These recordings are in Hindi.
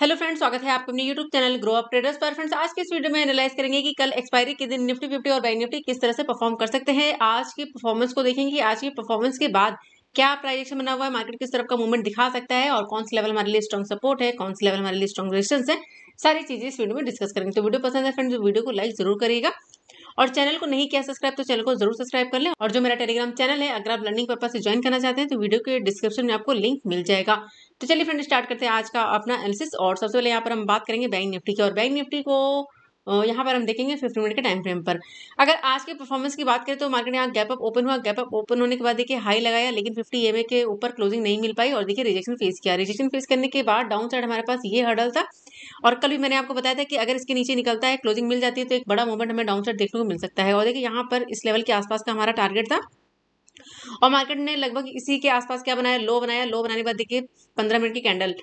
हेलो फ्रेंड्स स्वागत है आपके अपने YouTube channel grow up traders पर फ्रेंड्स आज के इस वीडियो में एनालाइज करेंगे कि कल एक्सपायरी के दिन निफ्टी फिफ्टी और बाई निफ्टी किस तरह से परफॉर्म कर सकते हैं आज की परफॉर्मेंस को देखेंगे आज की परफॉर्मेंस के बाद क्या प्राइजेक्शन बना हुआ है मार्केट किस तरफ का मूवमेंट दिखा सकता है और कौन से लेवल हमारे लिए स्ट्रॉन्ग सपोर्ट है कौन से लेवल हमारे लिए स्ट्रॉन्ग रेजिस्टेंस है सारी चीजें इस वीडियो में डिस्कस करेंगे तो वीडियो पसंद है फ्रेंड्स वीडियो को लाइक जरूर करेगा और चैनल को नहीं किया सब्सक्राइब तो चैनल को जरूर सब्सक्राइब कर लें और जो मेरा टेलीग्राम चैनल है अगर आप लर्निंग पर्पज से ज्वाइन करना चाहते हैं तो वीडियो के डिस्क्रिप्शन में आपको लिंक मिल जाएगा तो चलिए फ्रेंड स्टार्ट करते हैं आज का अपना एनालिसिस और सबसे पहले यहाँ पर हम बात करेंगे बैंक निफ्टी की और बैंक निफ्टी को यहाँ पर हम देखेंगे फिफ्टी मिनट के टाइम फ्रेम पर अगर आज के परफॉर्मेंस की बात करें तो मार्केट यहाँ गैप अप ओपन हुआ गैप अप ओपन होने के बाद देखिए हाई लगाया लेकिन फिफ्टी एम के ऊपर क्लोजिंग नहीं मिल पाई और देखिए रिजेक्शन फेस किया रिजेक्शन फेस करने के बाद डाउन साइड हमारे पास ये हडल था और कल भी मैंने आपको बताया था कि अगर इसके नीचे निकलता है क्लोजिंग मिल जाती है तो एक बड़ा मूवमेंट हमें डाउन साइड देखने को मिल सकता है और देखिए यहाँ पर इस लेवल के आसपास का हमारा टारगेट था और मार्केट ने लगभग इसी के आसपास क्या बनाया लो बनाया लो बनाने के बाद देखिए पंद्रह मिनट की कैंडल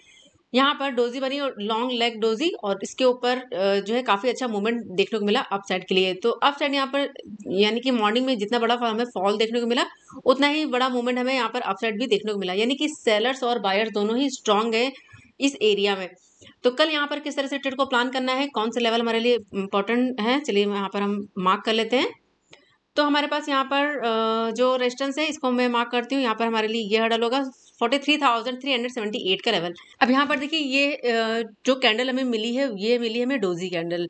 यहाँ पर डोजी बनी और लॉन्ग लेग डोजी और इसके ऊपर जो है काफ़ी अच्छा मूवमेंट देखने को मिला अप साइड के लिए तो अप साइड यहाँ पर यानी कि मॉर्निंग में जितना बड़ा हमें फॉल देखने को मिला उतना ही बड़ा मूवमेंट हमें यहाँ पर अप साइड भी देखने को मिला यानी कि सेलर्स और बायर्स दोनों ही स्ट्रांग है इस एरिया में तो कल यहाँ पर किस तरह से ट्रेड को प्लान करना है कौन सा लेवल हमारे लिए इंपॉर्टेंट है चलिए यहाँ पर हम मार्क कर लेते हैं तो हमारे पास यहाँ पर जो रेजिस्टेंस है इसको मैं मार्क करती हूँ यहाँ पर हमारे लिए ये हडल होगा forty three thousand three hundred seventy eight का लेवल अब यहाँ पर देखिए ये जो कैंडल हमें मिली है ये मिली है हमें डोजी कैंडल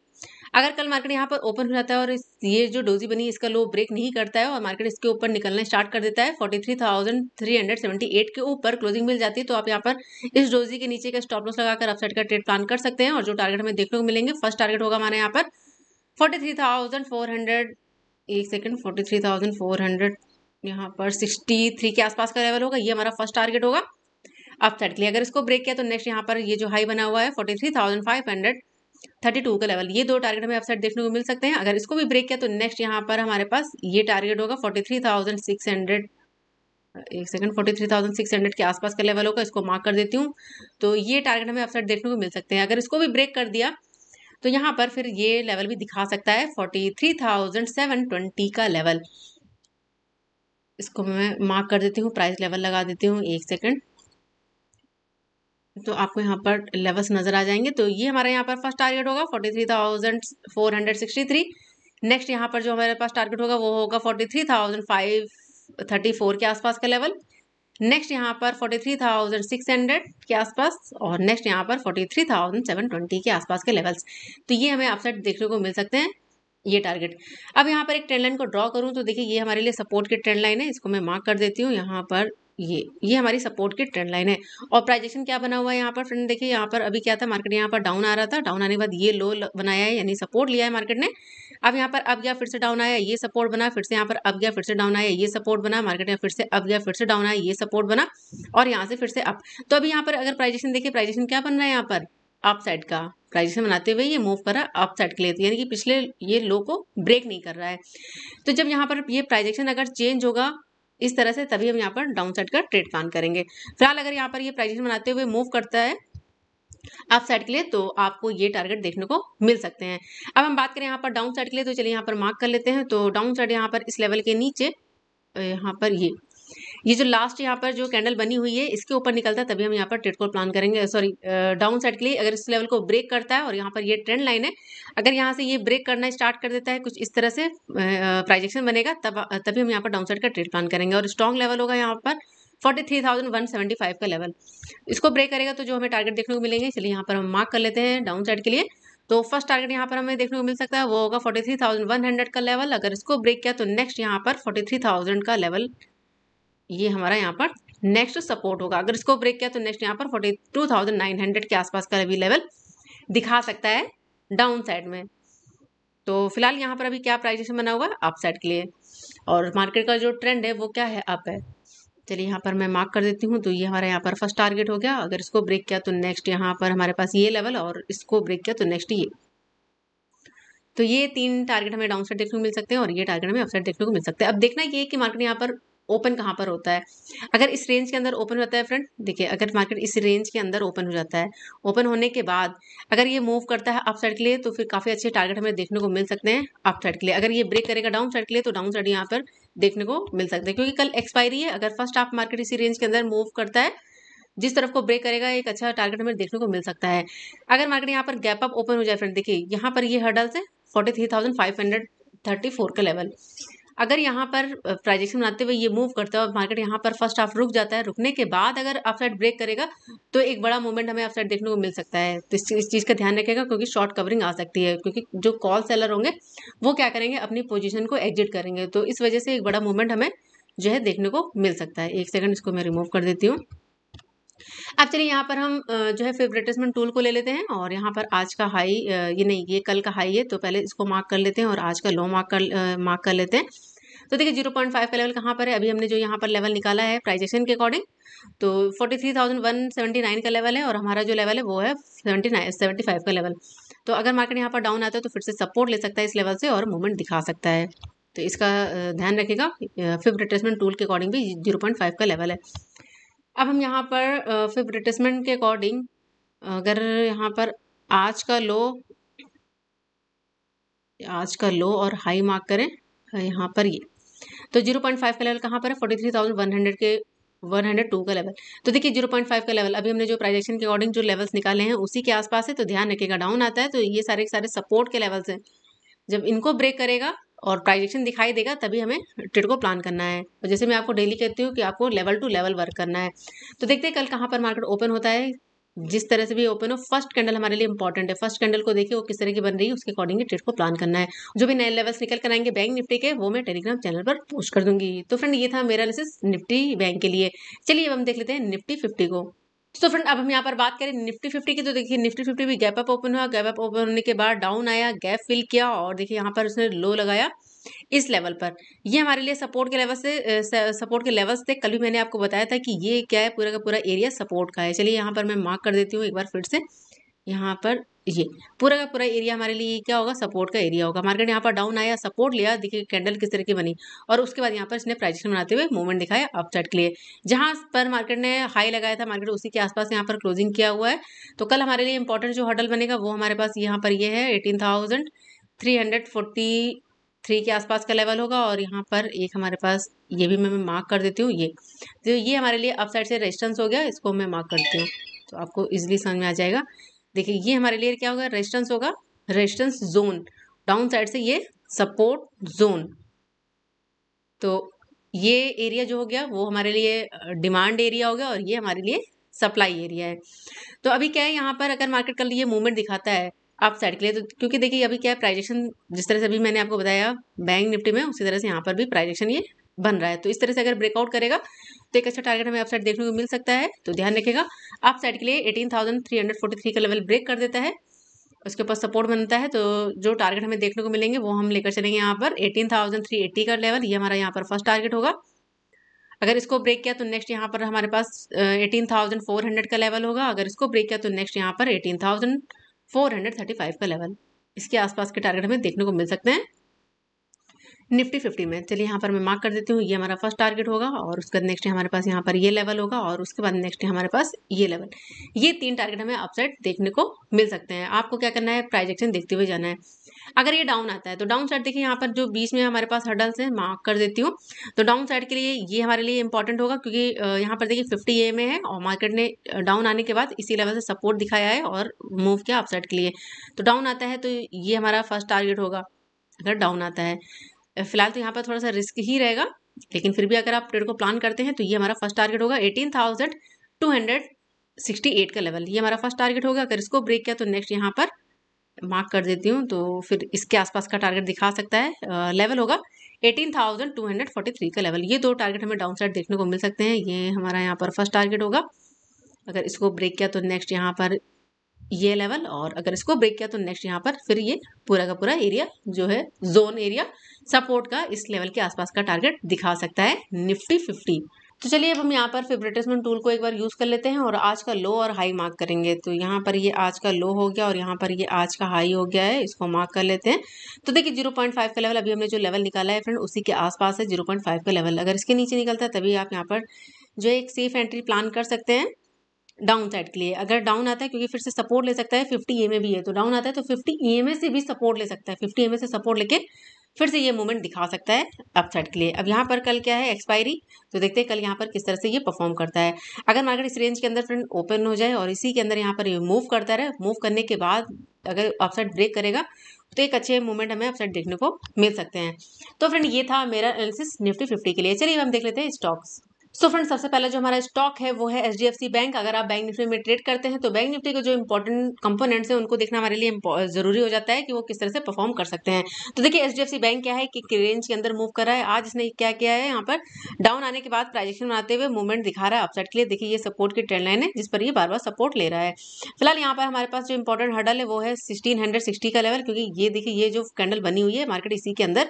अगर कल मार्केट यहाँ पर ओपन हो जाता है और इस ये जो डोजी बनी इसका लो ब्रेक नहीं करता है और मार्केट इसके ऊपर निकलना स्टार्ट कर देता है forty three thousand three hundred seventy eight के ऊपर क्लोजिंग मिल जाती है तो आप यहाँ पर इस डोजी के नीचे का स्टॉप लॉस लगाकर अपसाइड का ट्रेड प्लान कर सकते हैं और जो टारगेट हमें देखने को मिलेंगे फर्स्ट टारगेट होगा हमारे यहाँ पर forty three thousand four hundred एक second forty three thousand four hundred यहाँ पर सिक्सटी थ्री के आसपास का लेवल होगा ये हमारा फर्स्ट टारगेट होगा अपसाइड के लिए अगर इसको ब्रेक किया तो नेक्स्ट यहाँ पर ये जो हाई बना हुआ है forty three thousand five hundred thirty two का लेवल ये दो टारगेट हमें अपसाइड देखने को मिल सकते हैं अगर इसको भी ब्रेक किया तो नेक्स्ट यहाँ पर हमारे पास ये टारगेट होगा forty three thousand six hundred एक second forty three thousand six hundred के आसपास का लेवल होगा इसको मार्क कर देती हूँ तो ये टारगेट हमें अपसाइड देखने को मिल सकते हैं अगर इसको भी ब्रेक कर दिया तो यहाँ पर फिर ये लेवल भी दिखा सकता है forty three thousand seven twenty का लेवल इसको मैं मार्क कर देती हूँ प्राइस लेवल लगा देती हूँ एक सेकेंड तो आपको यहाँ पर लेवल्स नज़र आ जाएंगे तो ये हमारे यहाँ पर फर्स्ट टारगेट होगा forty three thousand four hundred sixty three next यहाँ पर जो हमारे पास टारगेट होगा वो होगा forty three thousand five thirty four के आसपास का लेवल नेक्स्ट यहाँ पर forty three thousand six hundred के आसपास और नेक्स्ट यहाँ पर forty three thousand seven twenty के आसपास के लेवल्स तो ये हमें अपसेट देखने को मिल सकते हैं ये टारगेट अब यहाँ पर एक ट्रेंड लाइन को ड्रॉ करूँ तो देखिए ये हमारे लिए सपोर्ट की ट्रेंड लाइन है इसको मैं मार्क कर देती हूँ यहाँ पर ये ये हमारी सपोर्ट की ट्रेंड लाइन है और प्राइजेशन क्या बना हुआ है यहाँ पर फ्रेंड देखिए यहाँ पर अभी क्या था मार्केट यहाँ पर डाउन आ रहा था डाउन आने के बाद ये लो बनाया है यानी सपोर्ट लिया है मार्केट ने अब यहाँ पर अब गया फिर से डाउन आया ये सपोर्ट बना फिर से यहाँ पर अब गया फिर से डाउन आया ये सपोर्ट बना मार्केट यहाँ फिर से अब गया फिर से डाउन आया ये सपोर्ट बना और यहाँ से फिर से अप तो अभी यहाँ पर अगर प्राइजेशन देखिए प्राइजेशन क्या बन रहा है यहाँ पर अप साइड का प्राइजेशन बनाते हुए ये मूव कर रहा है अप साइड के लिए तो यानी कि पिछले ये लो को ब्रेक नहीं कर रहा है तो जब यहाँ पर ये प्राइजेक्शन अगर चेंज होगा इस तरह से तभी हम यहाँ पर डाउन साइड का ट्रेड प्लान करेंगे फिलहाल अगर यहाँ पर ये प्राइजेशन बनाते हुए मूव करता है अप साइड के लिए तो आपको ये टारगेट देखने को मिल सकते हैं अब हम बात करें यहाँ पर डाउन साइड के लिए तो चलिए यहाँ पर मार्क कर लेते हैं तो डाउन साइड यहाँ पर इस लेवल के नीचे यहाँ पर ये ये जो लास्ट यहाँ पर जो कैंडल बनी हुई है इसके ऊपर निकलता है तभी हम यहाँ पर ट्रेड को प्लान करेंगे सॉरी डाउन साइड के लिए अगर इस लेवल को ब्रेक करता है और यहाँ पर ये ट्रेंड लाइन है अगर यहाँ से ये ब्रेक करना स्टार्ट कर देता है कुछ इस तरह से प्राइजेक्शन बनेगा तब तभी हम यहाँ पर डाउन साइड का ट्रेड प्लान करेंगे और स्ट्रॉन्ग लेवल होगा यहाँ पर forty three thousand seventy five का लेवल इसको ब्रेक करेगा तो जो हमें टारगेट देखने को मिलेंगे इसलिए यहाँ पर हम मार्क कर लेते हैं डाउन साइड के लिए तो फर्स्ट टारगेट यहाँ पर हमें देखने को मिल सकता है वो होगा forty three thousand one hundred का लेवल अगर इसको ब्रेक किया तो नेक्स्ट यहाँ पर फोर्टी थ्री का लेवल ये हमारा यहाँ पर नेक्स्ट सपोर्ट होगा अगर इसको ब्रेक किया तो नेक्स्ट यहाँ पर forty two thousand nine hundred के आसपास का भी लेवल दिखा सकता है डाउन साइड में तो फिलहाल यहाँ पर अभी क्या प्राइजेशन बना हुआ है अप साइड के लिए और मार्केट का जो ट्रेंड है वो क्या है अप है चलिए यहाँ पर मैं मार्क कर देती हूँ तो ये हमारा यहाँ पर फर्स्ट टारगेट हो गया अगर इसको ब्रेक किया तो नेक्स्ट यहाँ पर हमारे पास ये लेवल और इसको ब्रेक किया तो नेक्स्ट ये तो ये तीन टारगेट हमें डाउन साइड देखने को मिल सकते हैं और ये टारगेट हमें अपसाइड देखने को मिल सकते हैं अब देखना ये कि मार्केट यहाँ पर ओपन कहाँ पर होता है अगर इस रेंज के अंदर ओपन होता है फ्रेंड देखिए अगर मार्केट इस रेंज के अंदर ओपन हो जाता है ओपन होने के बाद अगर ये मूव करता है अपसाइड साइड के लिए तो फिर काफ़ी अच्छे टारगेट हमें देखने को मिल सकते हैं अपसाइड साइड के लिए अगर ये ब्रेक करेगा डाउन साइड के लिए तो डाउन साइड यहाँ पर देखने को मिल सकता है क्योंकि कल एक्सपायरी है अगर फर्स्ट हाफ मार्केट इसी रेंज के अंदर मूव करता है जिस तरफ को ब्रेक करेगा एक अच्छा टारगेट हमें देखने को मिल सकता है अगर मार्केट यहाँ पर गैप अप ओपन हो जाए फ्रेंड देखिए यहाँ पर ये हर्डल्स है forty three thousand five hundred thirty four का लेवल अगर यहाँ पर प्राइजेक्शन बनाते हुए ये मूव करता है और मार्केट यहाँ पर फर्स्ट हाफ रुक जाता है रुकने के बाद अगर अपसाइड ब्रेक करेगा तो एक बड़ा मूवमेंट हमें अपसाइड देखने को मिल सकता है तो इस, चीज़ का ध्यान रखेगा क्योंकि शॉर्ट कवरिंग आ सकती है क्योंकि जो कॉल सेलर होंगे वो क्या करेंगे अपनी पोजिशन को एग्जिट करेंगे तो इस वजह से एक बड़ा मूवमेंट हमें जो है देखने को मिल सकता है एक सेकंड इसको मैं रिमूव कर देती हूँ अब चलिए यहाँ पर हम जो है फेवरेटिसमेंट टूल को ले लेते हैं और यहाँ पर आज का हाई ये नहीं ये कल का हाई है तो पहले इसको मार्क कर लेते हैं और आज का लो मार्क कर मार्क कर लेते हैं तो देखिए जीरो पॉइंट फाइव का लेवल कहाँ पर है अभी हमने जो यहाँ पर लेवल निकाला है प्राइजेशन के अकॉर्डिंग तो forty three thousand one seventy nine का लेवल है और हमारा जो लेवल है वो है सेवेंटी नाइन सेवेंटी फाइव का लेवल तो अगर मार्केट यहाँ पर डाउन आता है तो फिर से सपोर्ट ले सकता है इस लेवल से और मूवमेंट दिखा सकता है तो इसका ध्यान रखेगा फिप रिट्रेसमेंट टूल के अकॉर्डिंग भी जीरो पॉइंट फाइव का लेवल है अब हम यहाँ पर फिप रिट्रेसमेंट के अकॉर्डिंग अगर यहाँ पर आज का लो आज का लो और हाई मार्क करें यहाँ पर ये तो जीरो पॉइंट फाइव का लेवल कहाँ पर है forty three thousand one hundred के वन हंड्रेड टू का लेवल तो देखिए जीरो पॉइंट फाइव का लेवल अभी हमने जो प्राइजेक्शन के अकॉर्डिंग जो लेवल्स निकाले हैं उसी के आसपास है तो ध्यान रखिएगा डाउन आता है तो ये सारे के सारे सपोर्ट के लेवल्स हैं जब इनको ब्रेक करेगा और प्राइजेक्शन दिखाई देगा तभी हमें ट्रेड को प्लान करना है और जैसे मैं आपको डेली कहती हूँ कि आपको लेवल टू लेवल वर्क करना है तो देखते हैं कल कहाँ पर मार्केट ओपन होता है जिस तरह से भी ओपन हो फर्स्ट कैंडल हमारे लिए इंपॉर्टेंट है फर्स्ट कैंडल को देखिए वो किस तरह की बन रही है उसके अकॉर्डिंग ट्रेड को प्लान करना है जो भी नए लेवल्स निकल कर आएंगे बैंक निफ्टी के वो मैं टेलीग्राम चैनल पर पोस्ट कर दूंगी तो फ्रेंड ये था मेरा एनालिसिस निफ्टी बैंक के लिए चलिए अब हम देख लेते हैं निफ्टी फिफ्टी को तो फ्रेंड अब हम यहाँ पर बात करें निफ्टी फिफ्टी की तो देखिए निफ्टी फिफ्टी भी गैप अप ओपन हुआ गैप अप ओपन होने के बाद डाउन आया गैप फिल किया और देखिए यहाँ पर उसने लो लगाया इस लेवल पर ये हमारे लिए सपोर्ट के लेवल से सपोर्ट के लेवल्स थे कल भी मैंने आपको बताया था कि ये क्या है पूरा का पूरा एरिया सपोर्ट का है चलिए यहाँ पर मैं मार्क कर देती हूँ एक बार फिर से यहाँ पर ये पूरा का पूरा एरिया हमारे लिए क्या होगा सपोर्ट का एरिया होगा मार्केट यहाँ पर डाउन आया सपोर्ट लिया देखिए कैंडल किस तरह की बनी और उसके बाद यहाँ पर इसने प्राइजेशन बनाते हुए मूवमेंट दिखाया अपसाइड के लिए जहाँ पर मार्केट ने हाई लगाया था मार्केट उसी के आसपास यहाँ पर क्लोजिंग किया हुआ है तो कल हमारे लिए इंपॉर्टेंट जो हडल बनेगा वो हमारे पास यहाँ पर ये यह है eighteen thousand three hundred forty three के आसपास का लेवल होगा और यहाँ पर एक हमारे पास ये भी मैं मार्क कर देती हूँ ये तो ये हमारे लिए अप साइड से रेजिस्टेंस हो गया इसको मैं मार्क करती हूँ तो आपको इजीली समझ में आ जाएगा देखिए ये हमारे लिए क्या होगा रेजिस्टेंस होगा रेजिस्टेंस जोन डाउन साइड से ये सपोर्ट जोन तो ये एरिया जो हो गया वो हमारे लिए डिमांड एरिया हो गया और ये हमारे लिए सप्लाई एरिया है तो अभी क्या है यहाँ पर अगर मार्केट कल ये मूवमेंट दिखाता है आप साइड के लिए तो क्योंकि देखिए अभी क्या है प्राइजेक्शन जिस तरह से अभी मैंने आपको बताया बैंक निफ्टी में उसी तरह से यहाँ पर भी प्राइजेक्शन ये बन रहा है तो इस तरह से अगर ब्रेकआउट करेगा तो एक अच्छा टारगेट हमें अपसाइड देखने को मिल सकता है तो ध्यान रखेगा साइड के लिए थ्री का लेवल ब्रेक कर देता है उसके ऊपर सपोर्ट बनता है तो जो टारगेट हमें देखने को मिलेंगे वो हम लेकर चलेंगे यहाँ पर एट्टी का लेवल ये हमारा यहाँ पर फर्स्ट टारगेट होगा अगर इसको ब्रेक किया तो नेक्स्ट यहाँ पर हमारे पास हंड्रेड का लेवल होगा अगर इसको ब्रेक किया तो नेक्स्ट यहाँ पर थाउजेंड 435 का लेवल इसके आसपास के टारगेट हमें देखने को मिल सकते हैं निफ्टी फिफ्टी में चलिए यहाँ पर मैं मार्क कर देती हूँ ये हमारा फर्स्ट टारगेट होगा और उसके बाद नेक्स्ट हमारे पास यहाँ पर ये लेवल होगा और उसके बाद नेक्स्ट हमारे पास ये लेवल ये तीन टारगेट हमें अपसाइड देखने को मिल सकते हैं आपको क्या करना है प्राइजेक्शन देखते हुए जाना है अगर ये डाउन आता है तो डाउन साइड देखिए यहाँ पर जो बीच में हमारे पास हर्डल्स हैं मार्क कर देती हूँ तो डाउन साइड के लिए ये हमारे लिए इंपॉर्टेंट होगा क्योंकि यहाँ पर देखिए फिफ्टी ए में है और मार्केट ने डाउन आने के बाद इसी लेवल से सपोर्ट दिखाया है और मूव किया अपसाइड के लिए तो डाउन आता है तो ये हमारा फर्स्ट टारगेट होगा अगर डाउन आता है फिलहाल तो यहाँ पर थोड़ा सा रिस्क ही रहेगा लेकिन फिर भी अगर आप ट्रेड को प्लान करते हैं तो ये हमारा फर्स्ट टारगेट होगा eighteen thousand two hundred sixty eight का लेवल ये हमारा फर्स्ट टारगेट होगा अगर इसको ब्रेक किया तो नेक्स्ट यहाँ पर मार्क कर देती हूँ तो फिर इसके आसपास का टारगेट दिखा सकता है लेवल होगा eighteen thousand two hundred forty three का लेवल ये दो टारगेट हमें डाउन साइड देखने को मिल सकते हैं ये हमारा यहाँ पर फर्स्ट टारगेट होगा अगर इसको ब्रेक किया तो नेक्स्ट यहाँ पर ये लेवल और अगर इसको ब्रेक किया तो नेक्स्ट यहाँ पर फिर ये पूरा का पूरा एरिया जो है जोन एरिया सपोर्ट का इस लेवल के आसपास का टारगेट दिखा सकता है निफ्टी फिफ्टी तो चलिए अब हम यहाँ पर फेवरेटिसमेंट टूल को एक बार यूज़ कर लेते हैं और आज का लो और हाई मार्क करेंगे तो यहाँ पर ये आज का लो हो गया और यहाँ पर ये आज का हाई हो गया है इसको मार्क कर लेते हैं तो देखिए जीरो पॉइंट फाइव का लेवल अभी हमने जो लेवल निकाला है फ्रेंड उसी के आसपास है जीरो पॉइंट फाइव का लेवल अगर इसके नीचे निकलता है तभी आप यहाँ पर जो एक सेफ एंट्री प्लान कर सकते हैं डाउन साइड के लिए अगर डाउन आता है क्योंकि फिर से सपोर्ट ले सकता है फिफ्टी एम भी है तो डाउन आता है तो फिफ्टी ई से भी सपोर्ट ले सकता है फिफ्टी एम से सपोर्ट लेके फिर से ये मूवमेंट दिखा सकता है अपसाइड के लिए अब यहाँ पर कल क्या है एक्सपायरी तो देखते हैं कल यहाँ पर किस तरह से ये परफॉर्म करता है अगर मार्केट इस रेंज के अंदर फ्रेंड ओपन हो जाए और इसी के अंदर यहाँ पर ये मूव करता रहे मूव करने के बाद अगर अपसाइड ब्रेक करेगा तो एक अच्छे मूवमेंट हमें अपसाइड देखने को मिल सकते हैं तो फ्रेंड ये था मेरा एनालिसिस निफ्टी फिफ्टी के लिए चलिए हम देख लेते हैं स्टॉक्स सो फ्रेंड सबसे पहले जो हमारा स्टॉक है वो है एच बैंक अगर आप बैंक निफ्टी में ट्रेड करते हैं तो बैंक निफ्टी के जो इंपॉर्टेंट कंपोनेंट्स हैं उनको देखना हमारे लिए जरूरी हो जाता है कि वो किस तरह से परफॉर्म कर सकते हैं तो देखिए एच बैंक क्या है कि रेंज के अंदर मूव कर रहा है आज इसने क्या किया है यहाँ पर डाउन आने के बाद प्राइजेक्शन बनाते हुए मूवमेंट दिखा रहा है अपसाइड के लिए देखिए ये सपोर्ट की ट्रेंड लाइन है जिस पर ये बार बार सपोर्ट ले रहा है फिलहाल यहाँ पर हमारे पास जो इंपॉर्टेंट हर्डल है वो है सिक्सटीन हंड्रेड सिक्सटी का लेवल क्योंकि ये देखिए ये जो कैंडल बनी हुई है मार्केट इसी के अंदर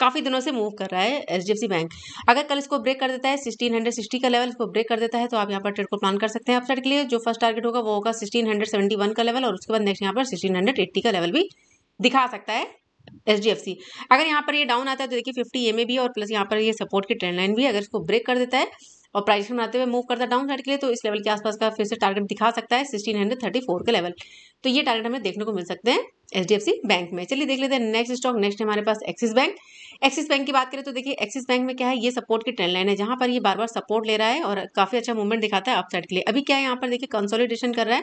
काफ़ी दिनों से मूव कर रहा है H D F C Bank अगर कल इसको ब्रेक कर देता है सिक्सटीन हंड्रेड सिक्सटी का लेवल इसको ब्रेक कर देता है तो आप यहाँ पर ट्रेड को प्लान कर सकते हैं अपसाइड के लिए जो फर्स्ट टारगेट होगा वो होगा सिक्सटीन हंड्रेड सेवेंटी वन का लेवल और उसके बाद नेक्स्ट यहाँ पर सिक्सटीन हंड्रेड एट्टी का लेवल भी दिखा सकता है एच डी एफ सी अगर यहाँ पर ये डाउन आता है तो देखिए फिफ्टी एम ए भी और प्लस यहाँ पर ये सपोर्ट की ट्रेंड लाइन भी अगर इसको ब्रेक कर देता है और प्राइस बनाते हुए मूव करता डाउन साइड के लिए तो इस लेवल के आसपास का फिर से टारगेट दिखा सकता है सिक्सटीन हंड्रेड थर्टी फोर का लेवल तो ये टारगेट हमें देखने को मिल सकते हैं H D F C Bank में चलिए देख लेते हैं नेक्स्ट स्टॉक नेक्स्ट हमारे पास एक्सिस बैंक एक्सिस बैंक की बात करें तो देखिए एक्सिस बैंक में क्या है ये सपोर्ट की ट्रेंड लाइन है जहाँ पर ये बार बार सपोर्ट ले रहा है और काफ़ी अच्छा मूवमेंट दिखाता है अपसाइड के लिए अभी क्या है यहाँ पर देखिए कंसोलिडेशन कर रहा है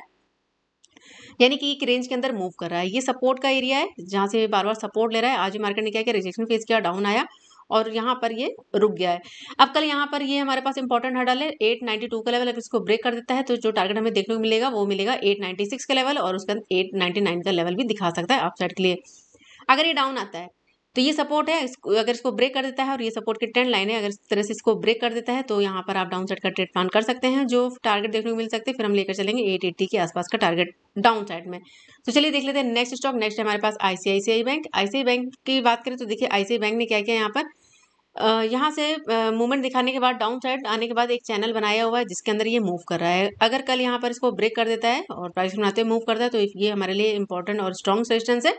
यानी कि एक रेंज के अंदर मूव कर रहा है ये सपोर्ट का एरिया है जहाँ से बार बार सपोर्ट ले रहा है आज मार्केट ने क्या किया रिजेक्शन फेस किया डाउन आया और यहाँ पर ये रुक गया है अब कल यहाँ पर ये हमारे पास इंपॉर्टेंट हडल है एट नाइन्टी टू का लेवल अगर इसको ब्रेक कर देता है तो जो टारगेट हमें देखने को मिलेगा वो मिलेगा एट नाइन्टी सिक्स का लेवल और उसके बाद एट नाइन्टी नाइन का लेवल भी दिखा सकता है अपसाइड के लिए अगर ये डाउन आता है तो ये सपोर्ट है इसको अगर इसको ब्रेक कर देता है और ये सपोर्ट की ट्रेंड लाइन है अगर इस तरह से इसको ब्रेक कर देता है तो यहाँ पर आप डाउन साइड का ट्रेड प्लान कर सकते हैं जो टारगेट देखने को मिल सकते हैं फिर हम लेकर चलेंगे एट एट्टी के आसपास का टारगेट डाउन साइड में तो चलिए देख लेते हैं नेक्स्ट स्टॉक नेक्स्ट हमारे पास आईसीआईसीआई बैंक आईसीआई बैंक की बात करें तो देखिए आईसीआई बैंक ने क्या किया यहाँ पर यहाँ से मूवमेंट दिखाने के बाद डाउन साइड आने के बाद एक चैनल बनाया हुआ है जिसके अंदर ये मूव कर रहा है अगर कल यहाँ पर इसको ब्रेक कर देता है और प्राइस बनाते हुए मूव करता है तो ये हमारे लिए इंपॉर्टेंट और स्ट्रॉन्ग सजेशन है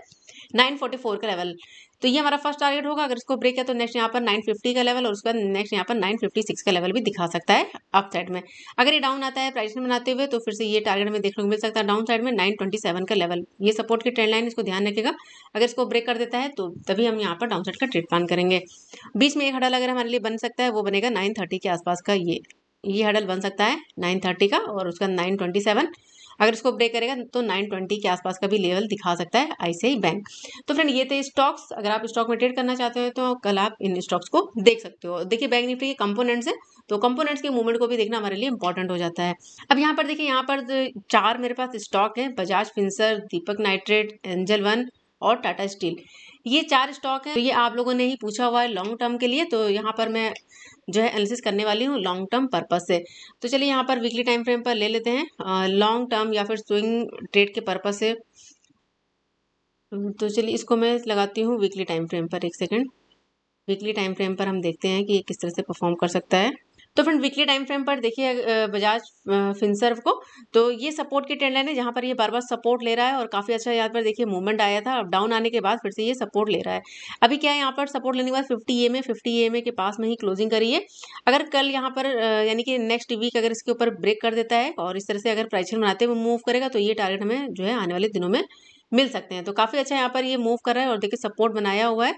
नाइन फोर्टी फोर का लेवल तो ये हमारा फर्स्ट टारगेट होगा अगर इसको ब्रेक किया तो नेक्स्ट यहाँ पर 950 का लेवल और उसके बाद नेक्स्ट यहाँ पर 956 का लेवल भी दिखा सकता है अप साइड में अगर ये डाउन आता है प्राइस में बनाते हुए तो फिर से ये टारगेट में देखने को मिल सकता है डाउन साइड में 927 का लेवल ये सपोर्ट की ट्रेंड लाइन इसको ध्यान रखेगा अगर इसको ब्रेक कर देता है तो तभी हम यहाँ पर डाउन साइड का ट्रेड प्लान करेंगे बीच में एक हडल अगर हमारे लिए बन सकता है वो बनेगा नाइन के आसपास का ये ये हडल बन सकता है नाइन का और उसका नाइन अगर इसको ब्रेक करेगा तो 920 के आसपास का भी लेवल दिखा सकता है आईसीआई बैंक तो फ्रेंड ये थे स्टॉक्स अगर आप स्टॉक में ट्रेड करना चाहते हो तो कल आप इन स्टॉक्स को देख सकते हो देखिए बैंक निफ्टी के कंपोनेंट्स है तो कंपोनेंट्स के मूवमेंट को भी देखना हमारे लिए इंपॉर्टेंट हो जाता है अब यहाँ पर देखिए यहाँ पर चार मेरे पास स्टॉक है बजाज फिंसर दीपक नाइट्रेट एंजल वन और टाटा स्टील ये चार स्टॉक है तो ये आप लोगों ने ही पूछा हुआ है लॉन्ग टर्म के लिए तो यहाँ पर मैं जो है एनालिसिस करने वाली हूँ लॉन्ग टर्म पर्पज से तो चलिए यहाँ पर वीकली टाइम फ्रेम पर ले लेते हैं लॉन्ग टर्म या फिर स्विंग ट्रेड के पर्पज से तो चलिए इसको मैं लगाती हूँ वीकली टाइम फ्रेम पर एक सेकेंड वीकली टाइम फ्रेम पर हम देखते हैं कि ये किस तरह से परफॉर्म कर सकता है तो फ्रेंड वीकली टाइम फ्रेम पर देखिए बजाज फिनसर्व को तो ये सपोर्ट की ट्रेंड लाइन है जहाँ पर ये बार बार सपोर्ट ले रहा है और काफ़ी अच्छा यहाँ पर देखिए मूवमेंट आया था अब डाउन आने के बाद फिर से ये सपोर्ट ले रहा है अभी क्या है यहाँ पर सपोर्ट लेने के बाद फिफ्टी ए में फिफ्टी ए के पास में ही क्लोजिंग करी है अगर कल यहाँ पर यानी कि नेक्स्ट वीक अगर इसके ऊपर ब्रेक कर देता है और इस तरह से अगर प्राइस बनाते हुए मूव करेगा तो ये टारगेट हमें जो है आने वाले दिनों में मिल सकते हैं तो काफ़ी अच्छा यहाँ पर ये मूव कर रहा है और देखिए सपोर्ट बनाया हुआ है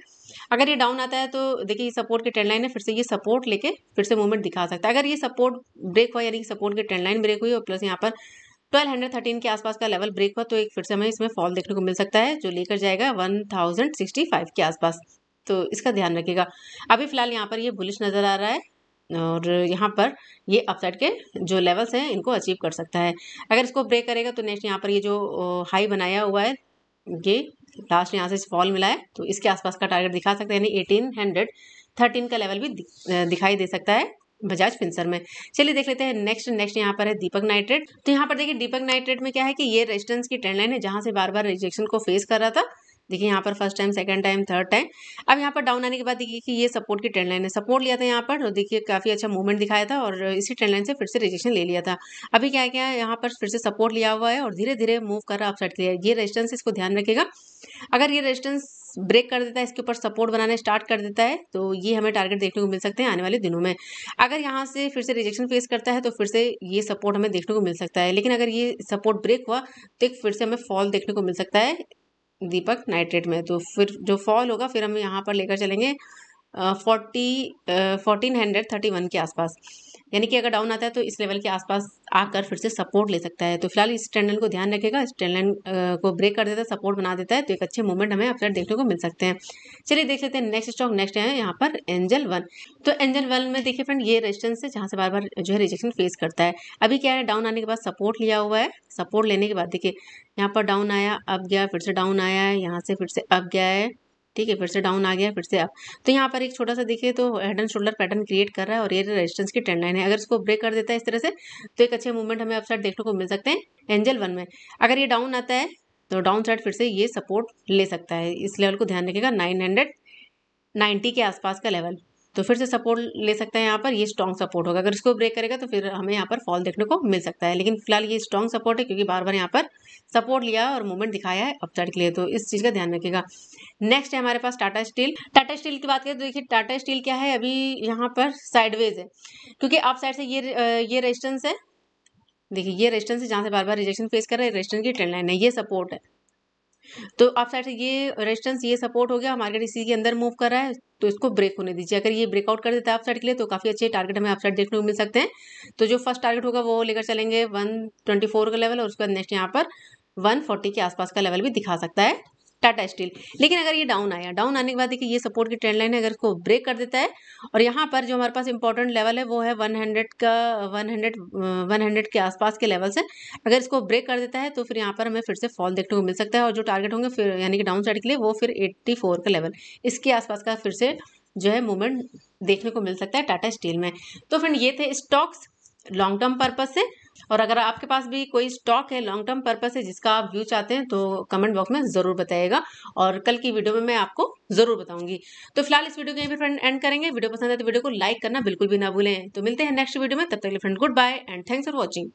अगर ये डाउन आता है तो देखिए ये सपोर्ट की ट्रेंड लाइन है फिर से ये सपोर्ट लेके फिर से मूवमेंट दिखा सकता है अगर ये सपोर्ट ब्रेक हुआ यानी कि सपोर्ट की ट्रेंड लाइन ब्रेक हुई और प्लस यहाँ पर ट्वेल्व हंड्रेड थर्टीन के आसपास का लेवल ब्रेक हुआ तो एक फिर से हमें इसमें फॉल देखने को मिल सकता है जो लेकर जाएगा वन थाउजेंड सिक्सटी फाइव के आसपास तो इसका ध्यान रखिएगा अभी फिलहाल यहाँ पर ये बुलिश नज़र आ रहा है और यहाँ पर ये अपसाइड के जो लेवल्स हैं इनको अचीव कर सकता है अगर इसको ब्रेक करेगा तो नेक्स्ट यहाँ पर ये जो हाई बनाया हुआ है ये लास्ट यहाँ से फॉल मिला है तो इसके आसपास का टारगेट दिखा सकते हैं यानी एटीन हंड्रेड थर्टीन का लेवल भी दिखाई दे सकता है बजाज फिंसर में चलिए देख लेते हैं नेक्स्ट नेक्स्ट यहाँ पर है दीपक नाइट्रेट तो यहाँ पर देखिए दीपक नाइट्रेट में क्या है कि ये रेजिस्टेंस की ट्रेंड लाइन है जहाँ से बार बार रिजेक्शन को फेस कर रहा था देखिए यहाँ पर first time second time third time अब यहाँ पर डाउन आने के बाद देखिए कि ये सपोर्ट की ट्रेंड लाइन है सपोर्ट लिया था यहाँ पर और देखिए काफ़ी अच्छा मूवमेंट दिखाया था और इसी ट्रेंड लाइन से फिर से रिजेक्शन ले लिया था अभी क्या क्या है यहाँ पर फिर से सपोर्ट लिया हुआ है और धीरे धीरे मूव कर रहा है अपसाइड के लिए ये रेजिस्टेंस इसको ध्यान रखेगा अगर ये रेजिस्टेंस ब्रेक कर देता है इसके ऊपर सपोर्ट बनाने स्टार्ट कर देता है तो ये हमें टारगेट देखने को मिल सकते हैं आने वाले दिनों में अगर यहाँ से फिर से रिजेक्शन फेस करता है तो फिर से ये सपोर्ट हमें देखने को मिल सकता है लेकिन अगर ये सपोर्ट ब्रेक हुआ तो एक फिर से हमें फॉल देखने को मिल सकता है दीपक नाइट्रेट में तो फिर जो फॉल होगा फिर हम यहाँ पर लेकर चलेंगे forty fourteen hundred thirty one के आसपास यानी कि अगर डाउन आता है तो इस लेवल के आसपास आकर फिर से सपोर्ट ले सकता है तो फिलहाल इस ट्रेंड लाइन को ध्यान रखेगा इस ट्रेंड लाइन को ब्रेक कर देता है सपोर्ट बना देता है तो एक अच्छे मूवमेंट हमें अपसाइड देखने को मिल सकते हैं चलिए देख लेते हैं नेक्स्ट स्टॉक नेक्स्ट है यहाँ पर एंजल वन तो एंजल वन में देखिए फ्रेंड ये रेजिस्टेंस है जहाँ से बार बार जो है रिजेक्शन फेस करता है अभी क्या है डाउन आने के बाद सपोर्ट लिया हुआ है सपोर्ट लेने के बाद देखिए यहाँ पर डाउन आया अब गया फिर से डाउन आया है यहाँ से फिर से अब गया है ठीक है फिर से डाउन आ गया फिर से आप तो यहाँ पर एक छोटा सा देखिए तो head and shoulder pattern create कर रहा है और ये रेजिस्टेंस की ट्रेंड लाइन है अगर इसको ब्रेक कर देता है इस तरह से तो एक अच्छे मूवमेंट हमें अपसाइड देखने को मिल सकते हैं एंजल वन में अगर ये डाउन आता है तो डाउन साइड फिर से ये सपोर्ट ले सकता है इस लेवल को ध्यान रखिएगा नाइन हंड्रेड नाइन्टी के आसपास का लेवल तो फिर से सपोर्ट ले सकता है यहाँ पर ये स्ट्रॉन्ग सपोर्ट होगा अगर इसको ब्रेक करेगा तो फिर हमें यहाँ पर फॉल देखने को मिल सकता है लेकिन फिलहाल ये स्ट्रॉन्ग सपोर्ट है क्योंकि बार बार यहाँ पर सपोर्ट लिया और मूवमेंट दिखाया है अपसाइड के लिए तो इस चीज़ का ध्यान रखेगा नेक्स्ट है हमारे पास टाटा स्टील टाटा स्टील की बात करें तो देखिए टाटा स्टील क्या है अभी यहाँ पर साइडवेज है क्योंकि आप साइड से ये ये रेजिस्टेंस है देखिए ये रेजिस्टेंस है जहाँ से बार बार रिजेक्शन फेस कर रहे हैं रेजिस्टेंस की ट्रेंड लाइन है ये सपोर्ट है तो आप साइड से ये रेजिस्टेंस ये सपोर्ट हो गया मार्केट इसी के अंदर मूव कर रहा है तो इसको ब्रेक होने दीजिए अगर ये ब्रेकआउट कर देता है आप साइड के लिए तो काफ़ी अच्छे टारगेट हमें आप साइड देखने को मिल सकते हैं तो जो फर्स्ट टारगेट होगा वो लेकर चलेंगे वन ट्वेंटी फोर का लेवल और उसके बाद नेक्स्ट यहाँ पर वन फोर्टी के आसपास का लेवल भी दिखा सकता है टाटा स्टील लेकिन अगर ये डाउन आया डाउन आने के बाद देखिए ये सपोर्ट की ट्रेंड लाइन है अगर इसको ब्रेक कर देता है और यहाँ पर जो हमारे पास इंपॉर्टेंट लेवल है वो है 100 का 100 100 के आसपास के लेवल से अगर इसको ब्रेक कर देता है तो फिर यहाँ पर हमें फिर से फॉल देखने को मिल सकता है और जो टारगेट होंगे फिर यानी कि डाउन साइड के लिए वो फिर एट्टी का लेवल इसके आसपास का फिर से जो है मूवमेंट देखने को मिल सकता है टाटा स्टील में तो फ्रेंड ये थे स्टॉक्स लॉन्ग टर्म पर्पज से और अगर आपके पास भी कोई स्टॉक है लॉन्ग टर्म पर्पज है जिसका आप व्यू चाहते हैं तो कमेंट बॉक्स में ज़रूर बताइएगा और कल की वीडियो में मैं आपको ज़रूर बताऊंगी तो फिलहाल इस वीडियो को भी फ्रेंड एंड करेंगे वीडियो पसंद आए तो वीडियो को लाइक करना बिल्कुल भी ना भूलें तो मिलते हैं नेक्स्ट वीडियो में तब तक friend goodbye and thanks for watching